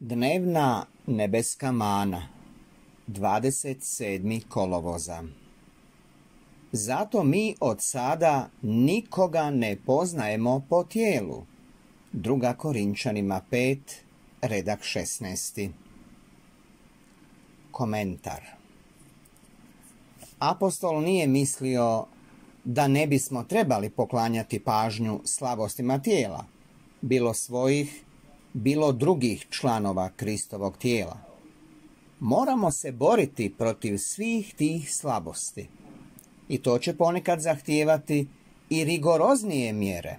Dnevna nebeska mana 27. kolovoza Zato mi od sada nikoga ne poznajemo po tijelu. Druga Korinčanima 5, redak 16. Komentar Apostol nije mislio da ne bismo trebali poklanjati pažnju slavostima tijela, bilo svojih bilo drugih članova Kristovog tijela. Moramo se boriti protiv svih tih slabosti. I to će ponekad zahtijevati i rigoroznije mjere,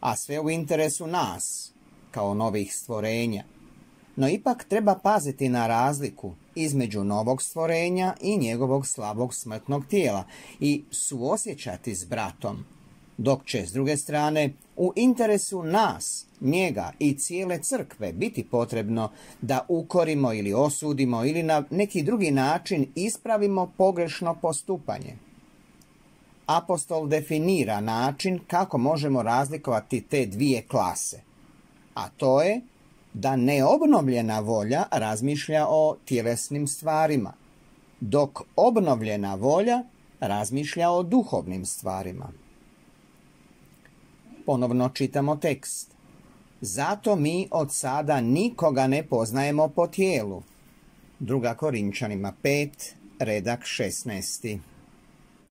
a sve u interesu nas, kao novih stvorenja. No ipak treba paziti na razliku između novog stvorenja i njegovog slabog smrtnog tijela i suosjećati s bratom, dok će s druge strane u interesu nas, njega i cijele crkve biti potrebno da ukorimo ili osudimo ili na neki drugi način ispravimo pogrešno postupanje. Apostol definira način kako možemo razlikovati te dvije klase, a to je da neobnovljena volja razmišlja o tjelesnim stvarima, dok obnovljena volja razmišlja o duhovnim stvarima ponovno čitamo tekst. Zato mi od sada nikoga ne poznajemo po tijelu. Druga Korinčanima 5, redak 16.